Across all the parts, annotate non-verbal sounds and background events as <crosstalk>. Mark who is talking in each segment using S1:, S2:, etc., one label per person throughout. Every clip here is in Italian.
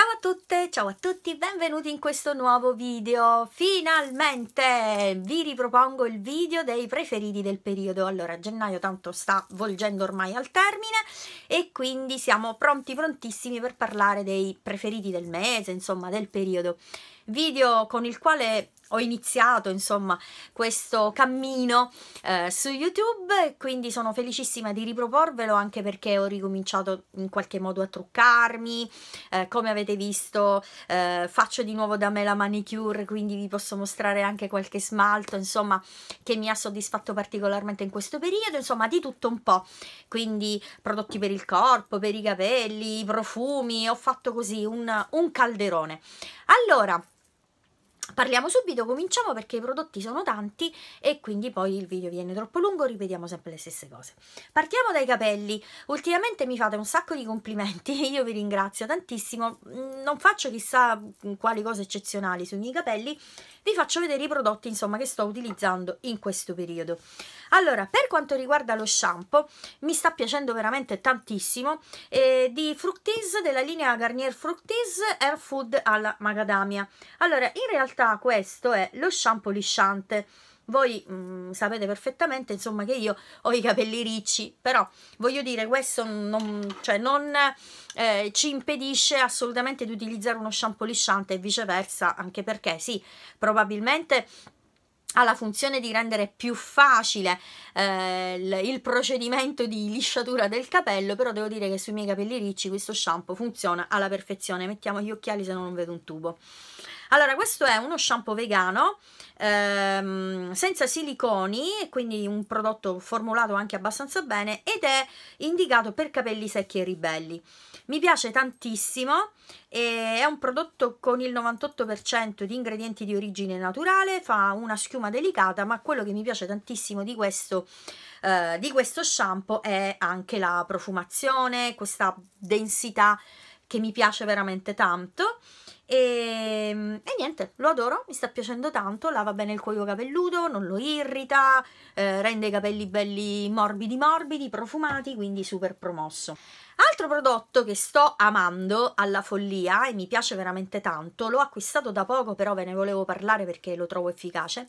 S1: Ciao a tutte, ciao a tutti, benvenuti in questo nuovo video. Finalmente vi ripropongo il video dei preferiti del periodo. Allora, gennaio tanto sta volgendo ormai al termine e quindi siamo pronti prontissimi per parlare dei preferiti del mese, insomma, del periodo. Video con il quale ho iniziato insomma questo cammino eh, su YouTube e quindi sono felicissima di riproporvelo anche perché ho ricominciato in qualche modo a truccarmi eh, come avete visto eh, faccio di nuovo da me la manicure quindi vi posso mostrare anche qualche smalto insomma che mi ha soddisfatto particolarmente in questo periodo insomma di tutto un po' quindi prodotti per il corpo, per i capelli, profumi ho fatto così un, un calderone allora Parliamo subito, cominciamo perché i prodotti sono tanti e quindi poi il video viene troppo lungo, ripetiamo sempre le stesse cose. Partiamo dai capelli, ultimamente mi fate un sacco di complimenti e io vi ringrazio tantissimo, mm, non faccio chissà quali cose eccezionali sui miei capelli, vi faccio vedere i prodotti insomma che sto utilizzando in questo periodo. Allora, per quanto riguarda lo shampoo, mi sta piacendo veramente tantissimo, eh, di Fructis, della linea Garnier Fructis Air Food alla Macadamia. Allora, in realtà realtà questo è lo shampoo lisciante voi mh, mm, sapete perfettamente insomma che io ho i capelli ricci però voglio dire questo non, cioè, non eh, ci impedisce assolutamente di utilizzare uno shampoo lisciante e viceversa anche perché sì probabilmente ha la funzione di rendere più facile eh, il, procedimento di lisciatura del capello, però devo dire che sui miei capelli ricci questo shampoo funziona alla perfezione. Mettiamo gli occhiali se no non vedo un tubo. Allora, questo è uno shampoo vegano ehm, senza siliconi, quindi un prodotto formulato anche abbastanza bene ed è indicato per capelli secchi e ribelli. Mi piace tantissimo, è un prodotto con il 98% di ingredienti di origine naturale, fa una schiuma delicata, ma quello che mi piace tantissimo di questo, eh, di questo shampoo è anche la profumazione, questa densità che mi piace veramente tanto. E, ehm, e, niente, lo adoro, mi sta piacendo tanto, lava bene il cuoio capelluto, non lo irrita, eh, rende i capelli belli morbidi morbidi, profumati, quindi super promosso. Altro prodotto che sto amando alla follia e mi piace veramente tanto, l'ho acquistato da poco però ve ne volevo parlare perché lo trovo efficace,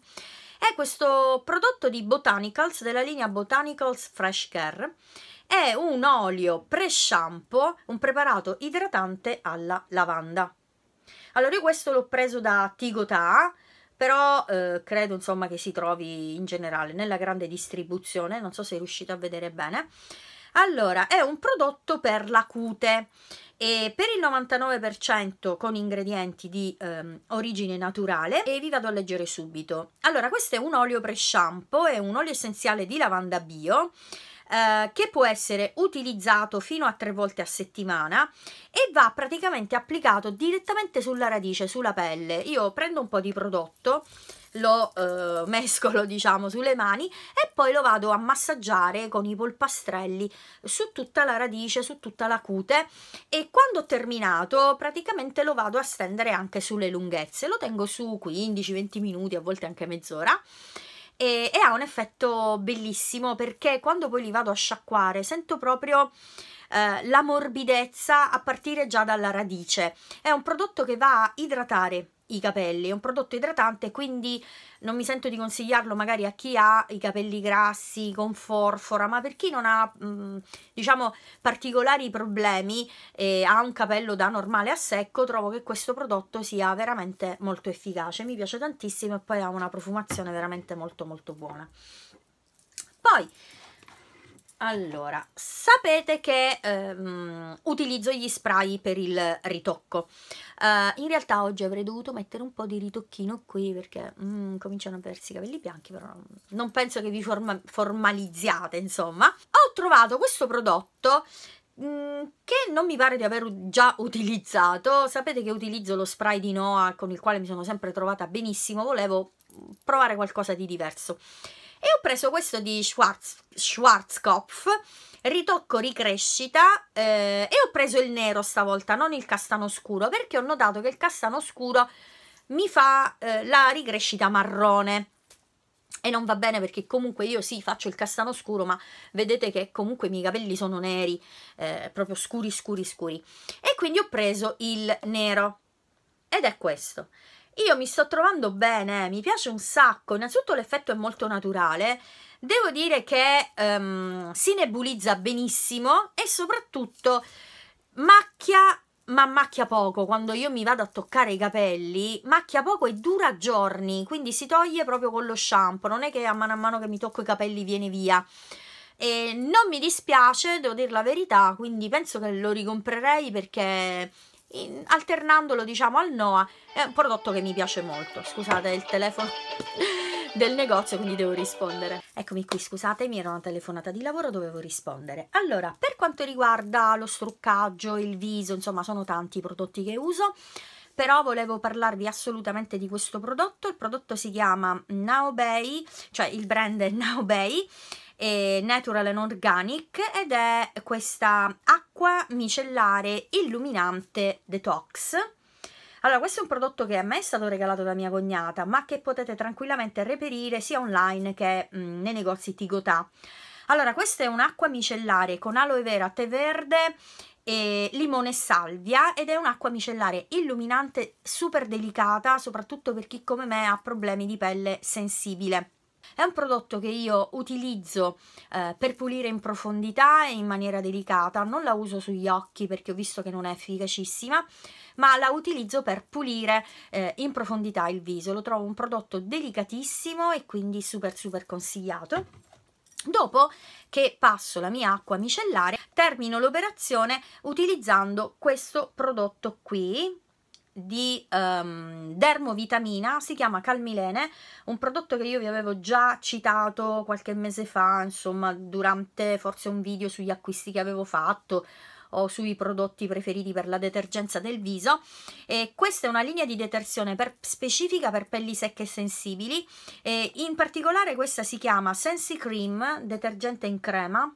S1: è questo prodotto di Botanicals della linea Botanicals Fresh Care è un olio pre-shampoo, un preparato idratante alla lavanda. Allora io questo l'ho preso da Tigotà, però eh, credo insomma che si trovi in generale nella grande distribuzione, non so se riuscite a vedere bene. Allora, è un prodotto per la cute e per il 99% con ingredienti di ehm, origine naturale e vi vado a leggere subito. Allora, questo è un olio pre-shampoo, è un olio essenziale di lavanda bio eh, che può essere utilizzato fino a tre volte a settimana e va praticamente applicato direttamente sulla radice, sulla pelle. Io prendo un po' di prodotto, lo eh, mescolo <laughs> diciamo sulle mani e poi lo vado a massaggiare con i polpastrelli su tutta la radice, su tutta la cute e quando ho terminato praticamente lo vado a stendere anche sulle lunghezze, lo tengo su 15-20 minuti, a volte anche mezz'ora e, e ha un effetto bellissimo perché quando poi li vado a sciacquare sento proprio eh, la morbidezza a partire già dalla radice. È un prodotto che va a idratare i capelli, è un prodotto idratante quindi non mi sento di consigliarlo magari a chi ha i capelli grassi con forfora, ma per chi non ha mm, diciamo particolari problemi e ha un capello da normale a secco, trovo che questo prodotto sia veramente molto efficace, mi piace tantissimo e poi ha una profumazione veramente molto molto buona. Poi allora, sapete che ehm, utilizzo gli spray per il ritocco. Uh, in realtà oggi avrei dovuto mettere un po' di ritocchino qui perché mm, cominciano a persi i capelli bianchi, però non penso che vi forma formalizziate, insomma. Ho trovato questo prodotto mm, che non mi pare di aver già utilizzato. Sapete che utilizzo lo spray di Noah con il quale mi sono sempre trovata benissimo, volevo mm, provare qualcosa di diverso. E ho preso questo di Schwarz, Schwarzkopf, ritocco ricrescita eh, e ho preso il nero stavolta, non il castano scuro, perché ho notato che il castano scuro mi fa eh, la ricrescita marrone e non va bene perché comunque io sì faccio il castano scuro ma vedete che comunque i miei capelli sono neri eh, proprio scuri scuri scuri e quindi ho preso il nero ed è questo io mi sto trovando bene, mi piace un sacco, innanzitutto l'effetto è molto naturale, devo dire che um, si nebulizza benissimo e soprattutto macchia ma macchia poco quando io mi vado a toccare i capelli macchia poco e dura giorni quindi si toglie proprio con lo shampoo non è che a mano a mano che mi tocco i capelli viene via e non mi dispiace devo dire la verità quindi penso che lo ricomprerei perché in, alternandolo diciamo al Noah. È un prodotto che mi piace molto. Scusate, il telefono <laughs> del negozio, quindi devo rispondere. Eccomi qui, scusate, mi era una telefonata di lavoro, dovevo rispondere. Allora, per quanto riguarda lo struccaggio, il viso, insomma, sono tanti i prodotti che uso però volevo parlarvi assolutamente di questo prodotto. Il prodotto si chiama Naobei, cioè il brand è Naobei Natural and Organic ed è questa acqua micellare illuminante detox. Allora, questo è un prodotto che a me è stato regalato da mia cognata, ma che potete tranquillamente reperire sia online che mh, mm, nei negozi Tigotà. Allora, questa è un'acqua micellare con aloe vera, tè verde e limone e salvia ed è un'acqua micellare illuminante super delicata, soprattutto per chi come me ha problemi di pelle sensibile. È un prodotto che io utilizzo eh, per pulire in profondità e in maniera delicata, non la uso sugli occhi perché ho visto che non è efficacissima, ma la utilizzo per pulire eh, in profondità il viso, lo trovo un prodotto delicatissimo e quindi super super consigliato. Dopo che passo la mia acqua micellare, termino l'operazione utilizzando questo prodotto qui, di um, dermovitamina, si chiama Calmilene, un prodotto che io vi avevo già citato qualche mese fa, insomma, durante forse un video sugli acquisti che avevo fatto o sui prodotti preferiti per la detergenza del viso e questa è una linea di detersione per, specifica per pelli secche e sensibili e in particolare questa si chiama Sensi Cream detergente in crema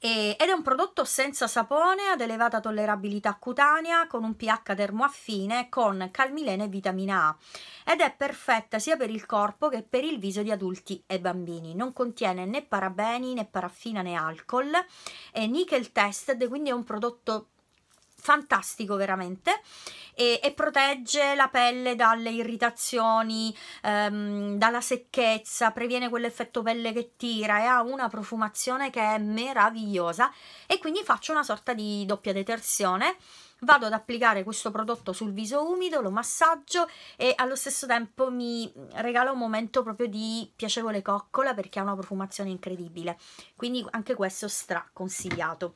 S1: e, ed è un prodotto senza sapone ad elevata tollerabilità cutanea con un pH termoaffine con calmilene e vitamina A ed è perfetta sia per il corpo che per il viso di adulti e bambini. Non contiene né parabeni né paraffina né alcol, è nickel tested quindi è un prodotto fantastico veramente e, e, protegge la pelle dalle irritazioni, ehm, dalla secchezza, previene quell'effetto pelle che tira e ha una profumazione che è meravigliosa e quindi faccio una sorta di doppia detersione. Vado ad applicare questo prodotto sul viso umido, lo massaggio e allo stesso tempo mi regala un momento proprio di piacevole coccola perché ha una profumazione incredibile. Quindi anche questo straconsigliato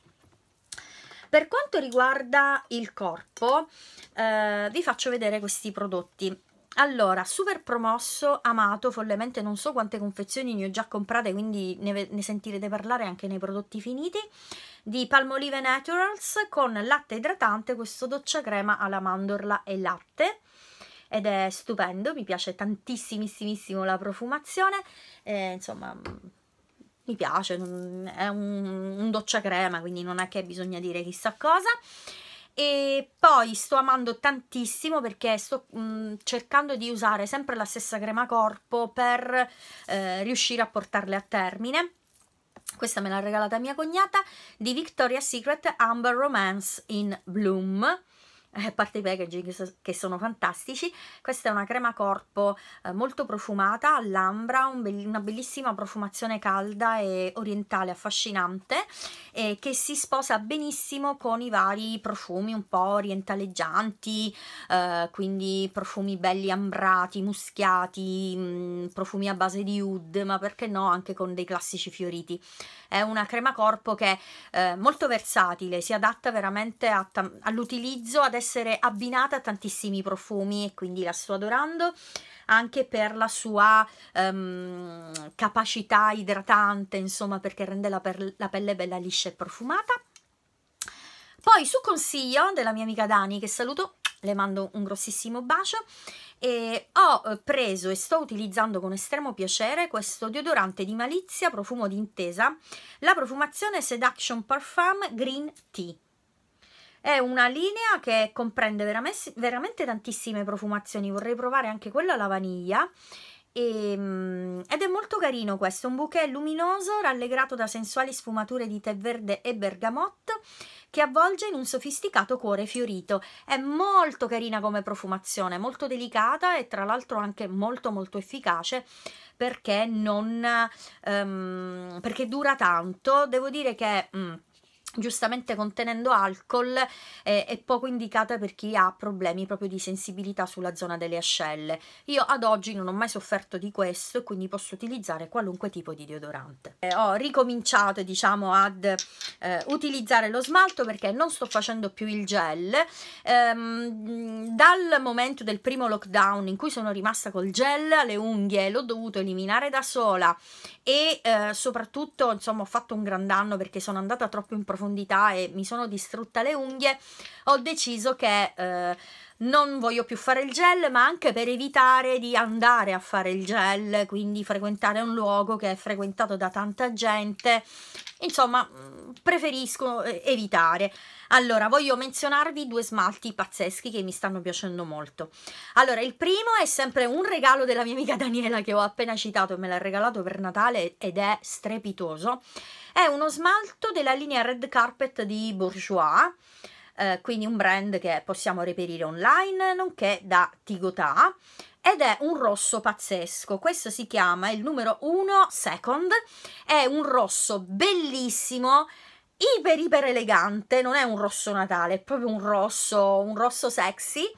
S1: per quanto riguarda il corpo, eh, vi faccio vedere questi prodotti. Allora, super promosso, amato follemente, non so quante confezioni ne ho già comprate, quindi ne, ne sentirete parlare anche nei prodotti finiti, di Palmolive Naturals con latte idratante, questo doccia crema alla mandorla e latte ed è stupendo, mi piace tantissimissimo la profumazione, eh, insomma mm, mi piace, è un, un crema, quindi non è che bisogna dire chissà cosa. E poi sto amando tantissimo perché sto mh, mm, cercando di usare sempre la stessa crema corpo per eh, riuscire a portarle a termine. Questa me l'ha regalata mia cognata di Victoria's Secret Amber Romance in Bloom eh, a parte i packaging che sono fantastici questa è una crema corpo eh, molto profumata all'ambra un be una bellissima profumazione calda e orientale affascinante eh, che si sposa benissimo con i vari profumi un po' orientaleggianti eh, quindi profumi belli ambrati muschiati mh, mm, profumi a base di oud ma perché no anche con dei classici fioriti è una crema corpo che è eh, molto versatile si adatta veramente all'utilizzo adesso essere abbinata a tantissimi profumi e quindi la sto adorando anche per la sua um, capacità idratante, insomma, perché rende la, la pelle bella liscia e profumata. Poi su consiglio della mia amica Dani, che saluto, le mando un grossissimo bacio, e ho eh, preso e sto utilizzando con estremo piacere questo deodorante di Malizia, profumo d'intesa, la profumazione Seduction Parfum Green Tea. È una linea che comprende veramente, veramente tantissime profumazioni, vorrei provare anche quella alla vaniglia. E, ehm, ed è molto carino questo, un bouquet luminoso rallegrato da sensuali sfumature di tè verde e bergamotto che avvolge in un sofisticato cuore fiorito. È molto carina come profumazione, molto delicata e tra l'altro anche molto molto efficace perché non... Um, perché dura tanto. Devo dire che... Um, giustamente contenendo alcol eh, è poco indicata per chi ha problemi proprio di sensibilità sulla zona delle ascelle. Io ad oggi non ho mai sofferto di questo e quindi posso utilizzare qualunque tipo di deodorante. Eh, ho ricominciato diciamo ad eh, utilizzare lo smalto perché non sto facendo più il gel. Ehm, dal momento del primo lockdown in cui sono rimasta col gel alle unghie l'ho dovuto eliminare da sola e eh, soprattutto insomma ho fatto un gran danno perché sono andata troppo in profondità profondità e mi sono distrutta le unghie, ho deciso che eh, non voglio più fare il gel, ma anche per evitare di andare a fare il gel, quindi frequentare un luogo che è frequentato da tanta gente. Insomma, mm, preferisco eh, evitare. Allora, voglio menzionarvi due smalti pazzeschi che mi stanno piacendo molto. Allora, il primo è sempre un regalo della mia amica Daniela che ho appena citato, me l'ha regalato per Natale ed è strepitoso. È uno smalto della linea Red Carpet di Bourgeois eh, quindi un brand che possiamo reperire online, nonché da Tigotà ed è un rosso pazzesco. Questo si chiama il numero 1 Second, è un rosso bellissimo iper iper elegante, non è un rosso natale, è proprio un rosso, un rosso sexy,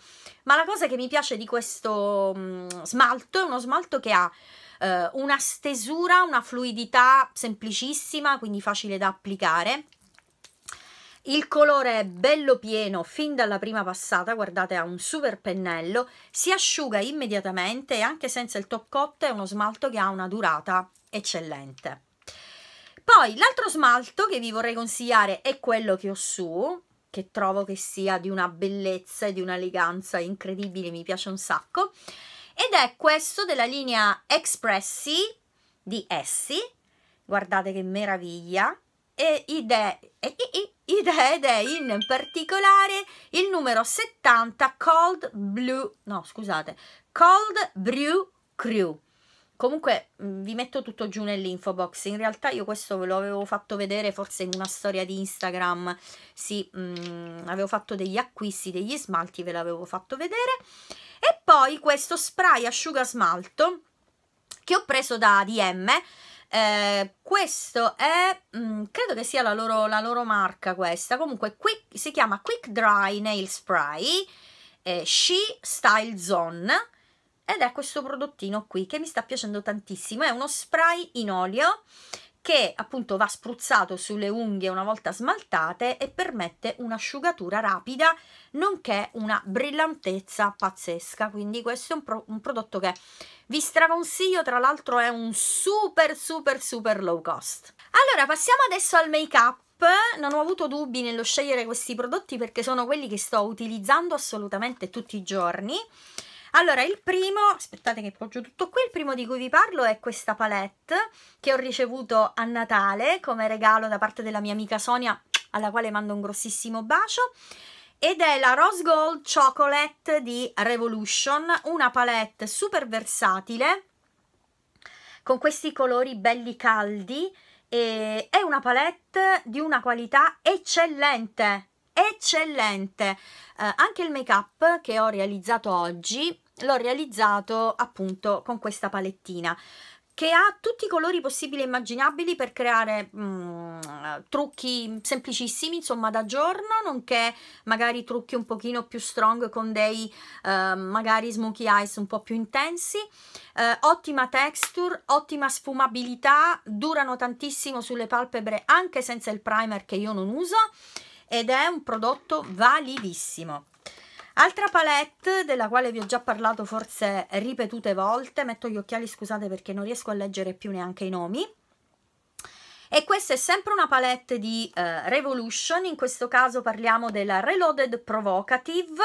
S1: ma la cosa che mi piace di questo mh, mm, smalto è uno smalto che ha eh, una stesura, una fluidità semplicissima, quindi facile da applicare, il colore è bello pieno fin dalla prima passata, guardate ha un super pennello, si asciuga immediatamente e anche senza il top coat è uno smalto che ha una durata eccellente. Poi l'altro smalto che vi vorrei consigliare è quello che ho su, che trovo che sia di una bellezza e di un'eleganza incredibile, mi piace un sacco, ed è questo della linea Expressi di Essi, guardate che meraviglia, e idee, ed è in particolare il numero 70 Cold Blue, no scusate, Cold Brew Crew. Comunque mm, vi metto tutto giù nell'info box, in realtà io questo ve lo avevo fatto vedere forse in una storia di Instagram, sì, mh, mm, avevo fatto degli acquisti degli smalti, ve l'avevo fatto vedere, e poi questo spray asciugasmalto che ho preso da DM, eh, questo è mh, mm, credo che sia la loro, la loro marca questa comunque quick, si chiama quick dry nail spray eh, she style zone ed è questo prodottino qui che mi sta piacendo tantissimo è uno spray in olio che appunto va spruzzato sulle unghie una volta smaltate e permette un'asciugatura rapida nonché una brillantezza pazzesca quindi questo è un, pro un prodotto che vi straconsiglio tra l'altro è un super super super low cost allora passiamo adesso al make up non ho avuto dubbi nello scegliere questi prodotti perché sono quelli che sto utilizzando assolutamente tutti i giorni allora, il primo, aspettate che poggio tutto qui, il primo di cui vi parlo è questa palette che ho ricevuto a Natale come regalo da parte della mia amica Sonia, alla quale mando un grossissimo bacio ed è la Rose Gold Chocolate di Revolution, una palette super versatile con questi colori belli caldi e è una palette di una qualità eccellente, eccellente. Eh, anche il make up che ho realizzato oggi l'ho realizzato appunto con questa palettina che ha tutti i colori possibili e immaginabili per creare mh, mm, trucchi semplicissimi, insomma, da giorno, nonché magari trucchi un pochino più strong con dei uh, magari smokey eyes un po' più intensi. Uh, ottima texture, ottima sfumabilità, durano tantissimo sulle palpebre anche senza il primer che io non uso ed è un prodotto validissimo. Altra palette della quale vi ho già parlato forse ripetute volte, metto gli occhiali scusate perché non riesco a leggere più neanche i nomi. E questa è sempre una palette di eh, Revolution, in questo caso parliamo della Reloaded Provocative,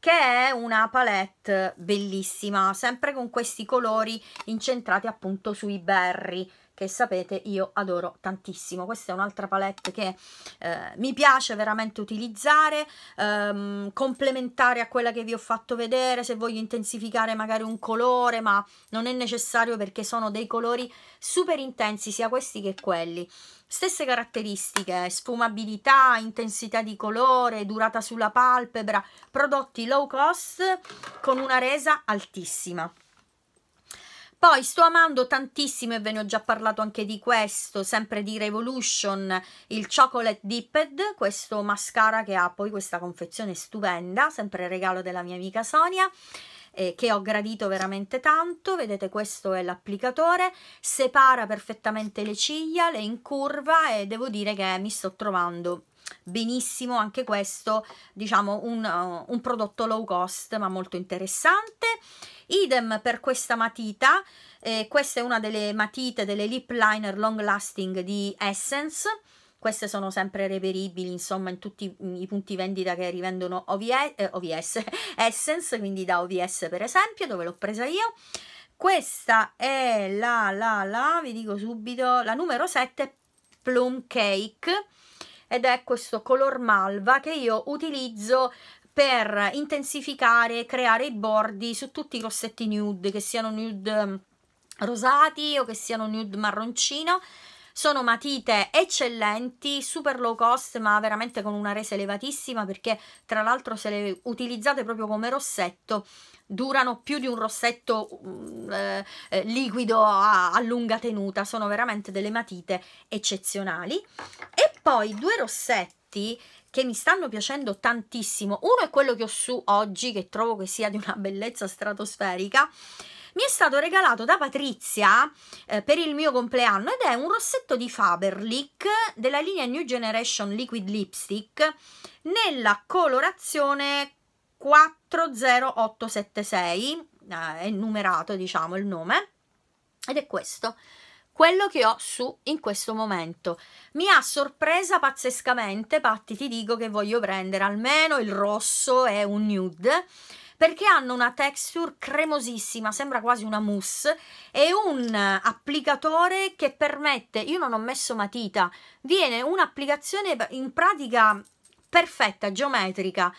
S1: che è una palette bellissima, sempre con questi colori incentrati appunto sui berry, che sapete io adoro tantissimo. Questa è un'altra palette che eh, mi piace veramente utilizzare, ehm, complementare a quella che vi ho fatto vedere, se voglio intensificare magari un colore, ma non è necessario perché sono dei colori super intensi, sia questi che quelli. Stesse caratteristiche, sfumabilità, intensità di colore, durata sulla palpebra, prodotti low cost con una resa altissima. Poi sto amando tantissimo e ve ne ho già parlato anche di questo, sempre di Revolution, il Chocolate Dipped, questo mascara che ha poi questa confezione stupenda, sempre regalo della mia amica Sonia eh, che ho gradito veramente tanto, vedete questo è l'applicatore, separa perfettamente le ciglia, le incurva e devo dire che mi sto trovando benissimo anche questo diciamo un, uh, un, prodotto low cost ma molto interessante idem per questa matita eh, questa è una delle matite delle lip liner long lasting di Essence queste sono sempre reperibili insomma in tutti i punti vendita che rivendono OVS, eh, OVS <laughs> Essence quindi da OVS per esempio dove l'ho presa io questa è la la la vi dico subito la numero 7 Plum Cake ed è questo color malva che io utilizzo per intensificare e creare i bordi su tutti i rossetti nude, che siano nude mm, rosati o che siano nude marroncino. Sono matite eccellenti, super low cost, ma veramente con una resa elevatissima perché tra l'altro se le utilizzate proprio come rossetto durano più di un rossetto mm, eh, eh, liquido a, a lunga tenuta, sono veramente delle matite eccezionali. E poi due rossetti che mi stanno piacendo tantissimo. Uno è quello che ho su oggi, che trovo che sia di una bellezza stratosferica. Mi è stato regalato da Patrizia eh, per il mio compleanno ed è un rossetto di Faberlic della linea New Generation Liquid Lipstick nella colorazione 40876, eh, è numerato diciamo il nome, ed è questo quello che ho su in questo momento. Mi ha sorpresa pazzescamente, Patti, ti dico che voglio prendere almeno il rosso e un nude perché hanno una texture cremosissima, sembra quasi una mousse e un applicatore che permette, io non ho messo matita, viene un'applicazione in pratica perfetta, geometrica,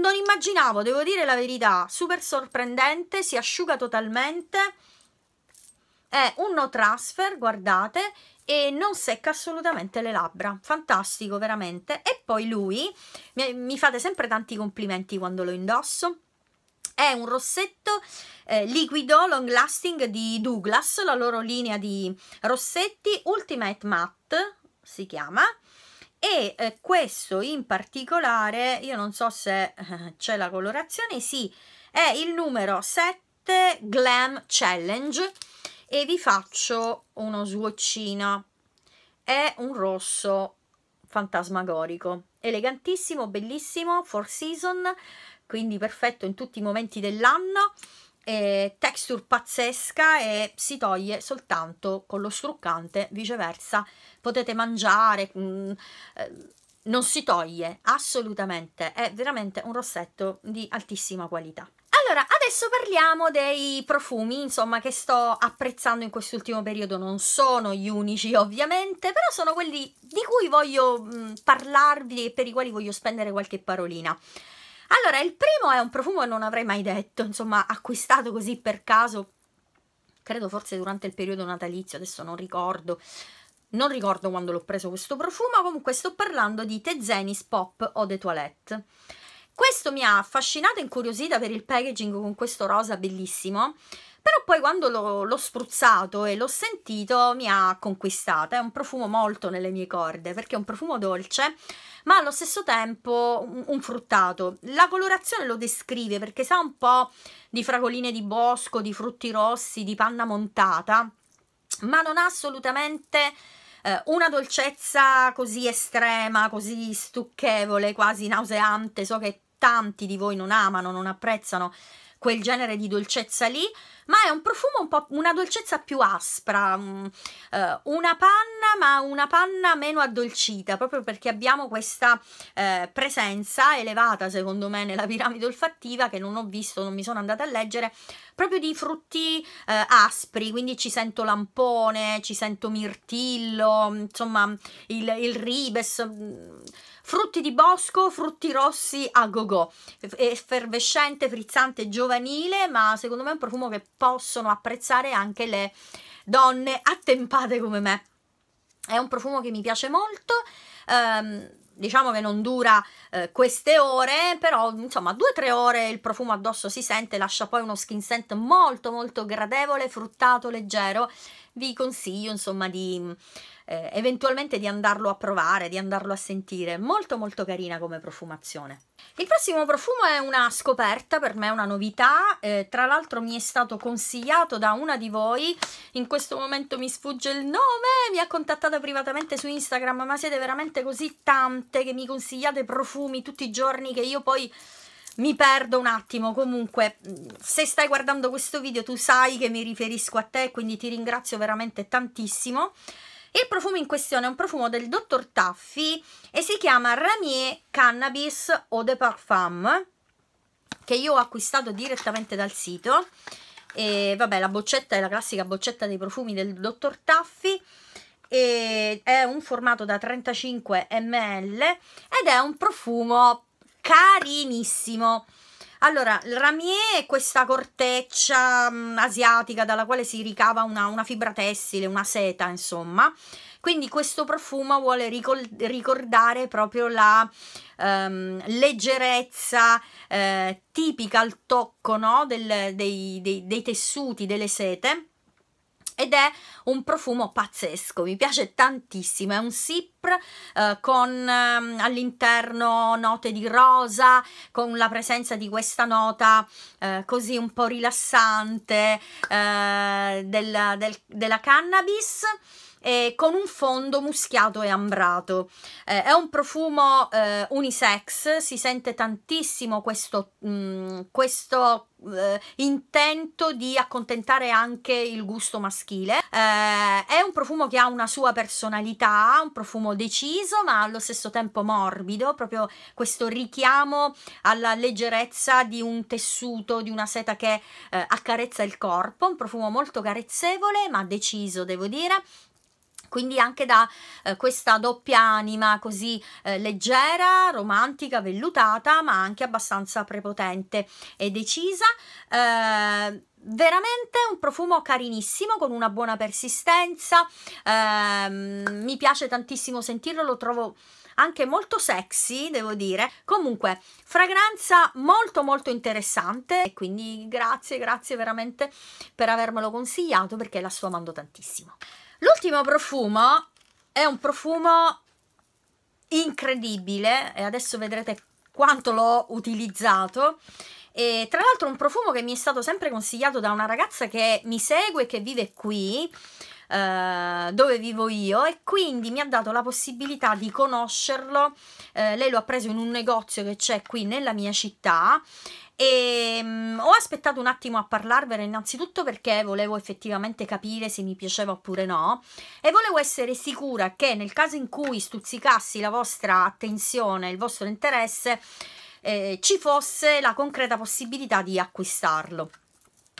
S1: non immaginavo, devo dire la verità, super sorprendente, si asciuga totalmente è un no transfer guardate e non secca assolutamente le labbra fantastico veramente e poi lui mi, fate sempre tanti complimenti quando lo indosso è un rossetto eh, liquido long lasting di Douglas la loro linea di rossetti Ultimate Matte si chiama e eh, questo in particolare io non so se eh, c'è la colorazione sì è il numero 7 Glam Challenge e vi faccio uno swatchino è un rosso fantasmagorico elegantissimo bellissimo four season quindi perfetto in tutti i momenti dell'anno texture pazzesca e si toglie soltanto con lo struccante viceversa potete mangiare mm, eh, non si toglie assolutamente è veramente un rossetto di altissima qualità allora, adesso parliamo dei profumi, insomma, che sto apprezzando in quest'ultimo periodo. Non sono gli unici, ovviamente, però sono quelli di cui voglio mh, parlarvi e per i quali voglio spendere qualche parolina. Allora, il primo è un profumo che non avrei mai detto, insomma, acquistato così per caso, credo forse durante il periodo natalizio, adesso non ricordo. Non ricordo quando l'ho preso questo profumo, comunque sto parlando di Tezenis Pop o de Toilette. Questo mi ha affascinato e incuriosita per il packaging con questo rosa bellissimo, però poi quando l'ho, spruzzato e l'ho sentito mi ha conquistata, è un profumo molto nelle mie corde perché è un profumo dolce ma allo stesso tempo un, un fruttato, la colorazione lo descrive perché sa un po' di fragoline di bosco, di frutti rossi, di panna montata ma non ha assolutamente eh, una dolcezza così estrema, così stucchevole, quasi nauseante, so che tanti di voi non amano, non apprezzano quel genere di dolcezza lì, ma è un profumo un po' una dolcezza più aspra, mm, eh, una panna, ma una panna meno addolcita, proprio perché abbiamo questa eh, presenza elevata, secondo me, nella piramide olfattiva che non ho visto, non mi sono andata a leggere, proprio di frutti eh, aspri, quindi ci sento lampone, ci sento mirtillo, mm, insomma, il, il ribes mm, frutti di bosco, frutti rossi a go go, effervescente, frizzante, giovanile, ma secondo me è un profumo che possono apprezzare anche le donne attempate come me. È un profumo che mi piace molto. Um, diciamo che non dura eh, queste ore, però insomma due o tre ore il profumo addosso si sente, lascia poi uno skin scent molto molto gradevole, fruttato, leggero. Vi consiglio insomma di eh, eventualmente di andarlo a provare, di andarlo a sentire. Molto molto carina come profumazione. Il prossimo profumo è una scoperta, per me è una novità, eh, tra l'altro mi è stato consigliato da una di voi, in questo momento mi sfugge il nome, mi ha contattata privatamente su Instagram, ma siete veramente così tante che mi consigliate profumi tutti i giorni che io poi mi perdo un attimo. Comunque, se stai guardando questo video, tu sai che mi riferisco a te, quindi ti ringrazio veramente tantissimo. Il profumo in questione è un profumo del dottor Taffi e si chiama Ramier Cannabis Eau de Parfum che io ho acquistato direttamente dal sito e vabbè la boccetta è la classica boccetta dei profumi del dottor Taffi e è un formato da 35 ml ed è un profumo carinissimo allora, il ramier è questa corteccia mh, mm, asiatica dalla quale si ricava una, una fibra tessile, una seta, insomma. Quindi questo profumo vuole ricordare proprio la ehm, leggerezza eh, tipica al tocco no? Del, dei, dei, dei tessuti, delle sete ed è un profumo pazzesco, mi piace tantissimo, è un sipr eh, con eh, all'interno note di rosa, con la presenza di questa nota eh, così un po' rilassante eh, del, del, della cannabis eh, con un fondo muschiato e ambrato. Eh, è un profumo eh, unisex, si sente tantissimo questo, mh, mm, questo eh, intento di accontentare anche il gusto maschile. Eh, è un profumo che ha una sua personalità, un profumo deciso ma allo stesso tempo morbido, proprio questo richiamo alla leggerezza di un tessuto, di una seta che eh, accarezza il corpo, un profumo molto carezzevole ma deciso devo dire, quindi anche da eh, questa doppia anima così eh, leggera, romantica, vellutata, ma anche abbastanza prepotente e decisa. Eh, veramente un profumo carinissimo con una buona persistenza ehm, mi piace tantissimo sentirlo lo trovo anche molto sexy, devo dire. Comunque, fragranza molto molto interessante e quindi grazie, grazie veramente per avermelo consigliato perché la sto amando tantissimo. L'ultimo profumo è un profumo incredibile e adesso vedrete quanto l'ho utilizzato. E tra l'altro un profumo che mi è stato sempre consigliato da una ragazza che mi segue, e che vive qui, eh, dove vivo io, e quindi mi ha dato la possibilità di conoscerlo. Eh, lei lo ha preso in un negozio che c'è qui nella mia città e um, ho aspettato un attimo a parlarvene innanzitutto perché volevo effettivamente capire se mi piaceva oppure no e volevo essere sicura che nel caso in cui stuzzicassi la vostra attenzione, il vostro interesse, eh, ci fosse la concreta possibilità di acquistarlo.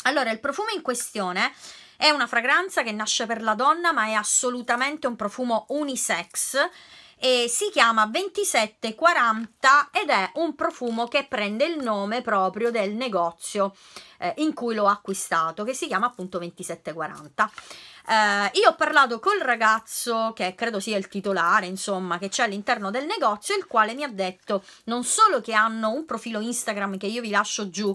S1: Allora, il profumo in questione è una fragranza che nasce per la donna, ma è assolutamente un profumo unisex e si chiama 2740 ed è un profumo che prende il nome proprio del negozio eh, in cui l'ho acquistato che si chiama appunto 2740 eh, io ho parlato col ragazzo che credo sia il titolare insomma che c'è all'interno del negozio il quale mi ha detto non solo che hanno un profilo Instagram che io vi lascio giù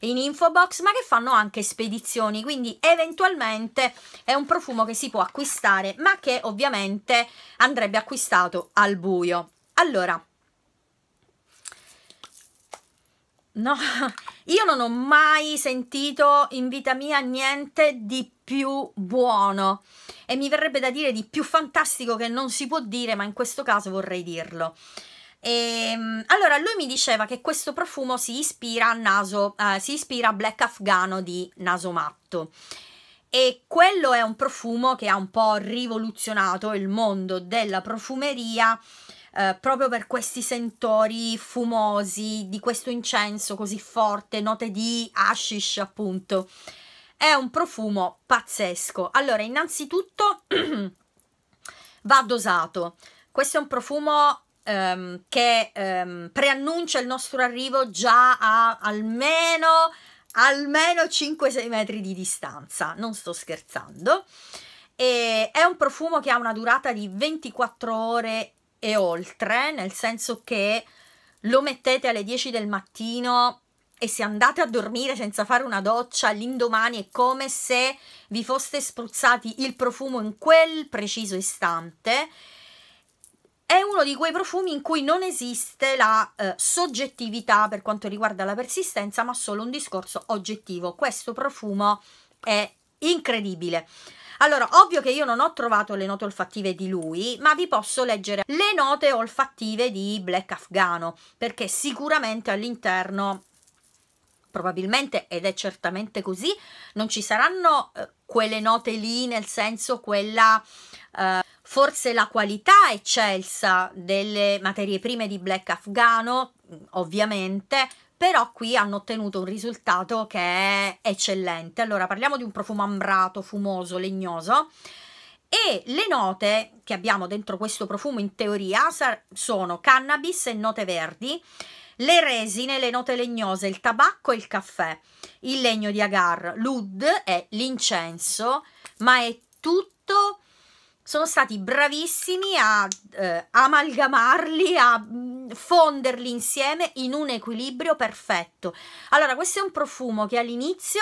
S1: in infobox, ma che fanno anche spedizioni, quindi eventualmente è un profumo che si può acquistare, ma che ovviamente andrebbe acquistato al buio. Allora, No, <laughs> io non ho mai sentito in vita mia niente di più buono e mi verrebbe da dire di più fantastico che non si può dire, ma in questo caso vorrei dirlo. E, ehm, allora lui mi diceva che questo profumo si ispira a naso, eh, si ispira a Black Afghano di Naso Matto. E quello è un profumo che ha un po' rivoluzionato il mondo della profumeria eh, proprio per questi sentori fumosi di questo incenso così forte, note di hashish appunto. È un profumo pazzesco. Allora, innanzitutto <clears throat> va dosato. Questo è un profumo ehm, che ehm, preannuncia il nostro arrivo già a almeno, almeno 5-6 metri di distanza, non sto scherzando. E è un profumo che ha una durata di 24 ore e oltre, nel senso che lo mettete alle 10 del mattino e se andate a dormire senza fare una doccia l'indomani è come se vi foste spruzzati il profumo in quel preciso istante è uno di quei profumi in cui non esiste la eh, soggettività per quanto riguarda la persistenza, ma solo un discorso oggettivo. Questo profumo è incredibile. Allora, ovvio che io non ho trovato le note olfattive di lui, ma vi posso leggere le note olfattive di Black Afghano, perché sicuramente all'interno probabilmente ed è certamente così non ci saranno eh, quelle note lì nel senso quella eh, forse la qualità eccelsa delle materie prime di black afghano, ovviamente, però qui hanno ottenuto un risultato che è eccellente. Allora, parliamo di un profumo ambrato, fumoso, legnoso e le note che abbiamo dentro questo profumo in teoria sono cannabis e note verdi, le resine, le note legnose, il tabacco e il caffè, il legno di agar, l'ud e l'incenso, ma è tutto sono stati bravissimi a eh, amalgamarli, a mm, fonderli insieme in un equilibrio perfetto. Allora, questo è un profumo che all'inizio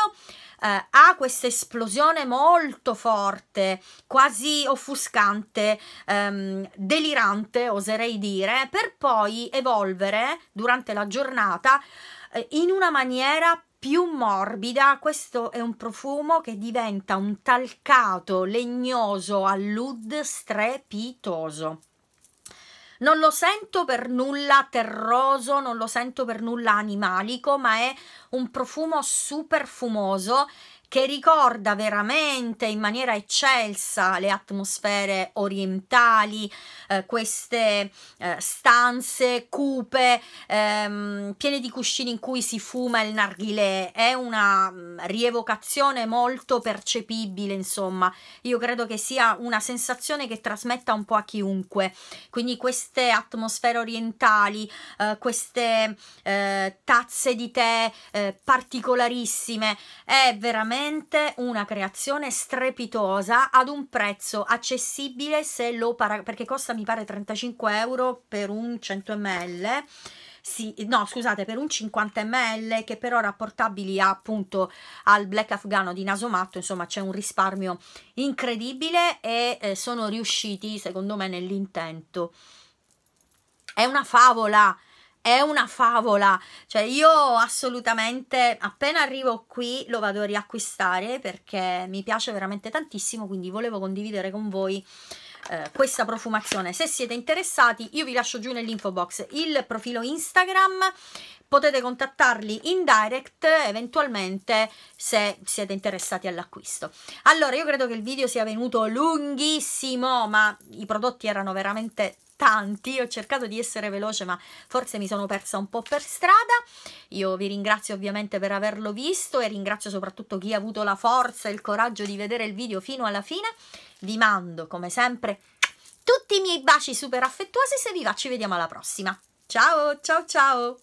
S1: eh, ha questa esplosione molto forte, quasi offuscante, ehm, delirante, oserei dire, per poi evolvere durante la giornata eh, in una maniera più morbida, questo è un profumo che diventa un talcato legnoso all'ud strepitoso. Non lo sento per nulla terroso, non lo sento per nulla animalico, ma è un profumo super fumoso che ricorda veramente in maniera eccelsa le atmosfere orientali, eh, queste eh, stanze cupe, ehm, piene di cuscini in cui si fuma il narghilè. È una mm, rievocazione molto percepibile, insomma. Io credo che sia una sensazione che trasmetta un po' a chiunque. Quindi queste atmosfere orientali, eh, queste eh, tazze di tè eh, particolarissime, è veramente veramente una creazione strepitosa ad un prezzo accessibile se lo para- perché costa mi pare 35 euro per un 100 ml sì, no scusate per un 50 ml che però rapportabili appunto al black afghano di naso matto insomma c'è un risparmio incredibile e eh, sono riusciti secondo me nell'intento è una favola è una favola, cioè io assolutamente appena arrivo qui lo vado a riacquistare perché mi piace veramente tantissimo, quindi volevo condividere con voi eh, questa profumazione. Se siete interessati io vi lascio giù nell'info box il profilo Instagram, potete contattarli in direct eventualmente se siete interessati all'acquisto. Allora io credo che il video sia venuto lunghissimo ma i prodotti erano veramente tanti, ho cercato di essere veloce ma forse mi sono persa un po' per strada, io vi ringrazio ovviamente per averlo visto e ringrazio soprattutto chi ha avuto la forza e il coraggio di vedere il video fino alla fine, vi mando come sempre tutti i miei baci super affettuosi, se vi va ci vediamo alla prossima, ciao ciao ciao!